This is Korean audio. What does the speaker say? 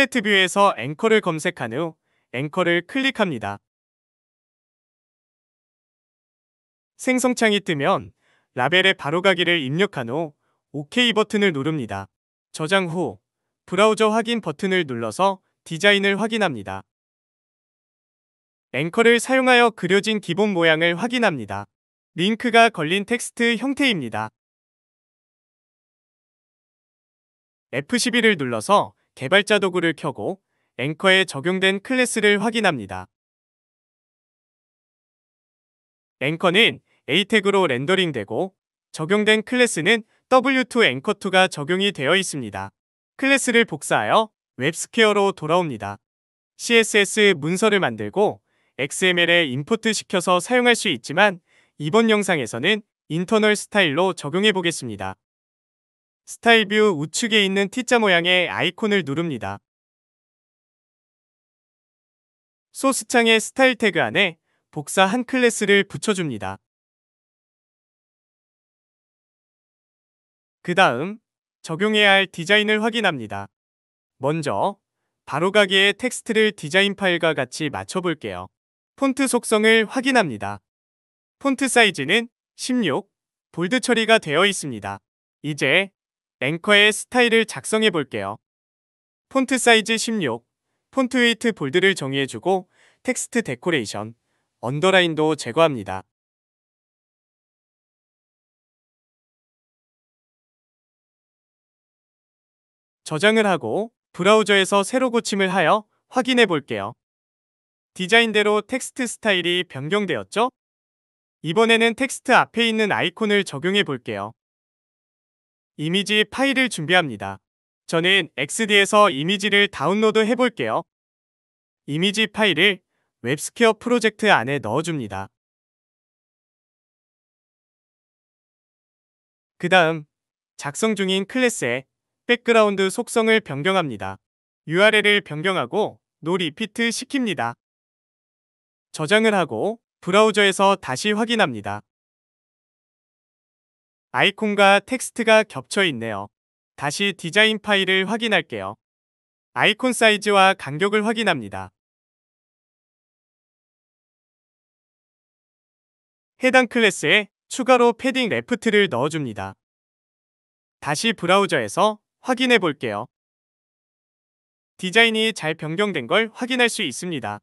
팔레트 뷰에서 앵커를 검색한 후 앵커를 클릭합니다. 생성창이 뜨면 라벨의 바로가기를 입력한 후 OK 버튼을 누릅니다. 저장 후 브라우저 확인 버튼을 눌러서 디자인을 확인합니다. 앵커를 사용하여 그려진 기본 모양을 확인합니다. 링크가 걸린 텍스트 형태입니다. f 1 1을 눌러서 개발자 도구를 켜고 앵커에 적용된 클래스를 확인합니다. 앵커는 A 태그로 렌더링되고 적용된 클래스는 W2 앵커2가 적용이 되어 있습니다. 클래스를 복사하여 웹스퀘어로 돌아옵니다. CSS 문서를 만들고 XML에 임포트 시켜서 사용할 수 있지만 이번 영상에서는 인터널 스타일로 적용해 보겠습니다. 스타일뷰 우측에 있는 T자 모양의 아이콘을 누릅니다. 소스창의 스타일 태그 안에 복사 한 클래스를 붙여줍니다. 그 다음 적용해야 할 디자인을 확인합니다. 먼저 바로가기의 텍스트를 디자인 파일과 같이 맞춰볼게요. 폰트 속성을 확인합니다. 폰트 사이즈는 16, 볼드 처리가 되어 있습니다. 이제 앵커의 스타일을 작성해 볼게요. 폰트 사이즈 16, 폰트 웨이트 볼드를 정의해주고 텍스트 데코레이션, 언더라인도 제거합니다. 저장을 하고 브라우저에서 새로 고침을 하여 확인해 볼게요. 디자인대로 텍스트 스타일이 변경되었죠? 이번에는 텍스트 앞에 있는 아이콘을 적용해 볼게요. 이미지 파일을 준비합니다. 저는 XD에서 이미지를 다운로드 해볼게요. 이미지 파일을 웹스퀘어 프로젝트 안에 넣어줍니다. 그 다음 작성 중인 클래스에 백그라운드 속성을 변경합니다. URL을 변경하고 노리피트 시킵니다. 저장을 하고 브라우저에서 다시 확인합니다. 아이콘과 텍스트가 겹쳐 있네요. 다시 디자인 파일을 확인할게요. 아이콘 사이즈와 간격을 확인합니다. 해당 클래스에 추가로 패딩 레프트를 넣어줍니다. 다시 브라우저에서 확인해 볼게요. 디자인이 잘 변경된 걸 확인할 수 있습니다.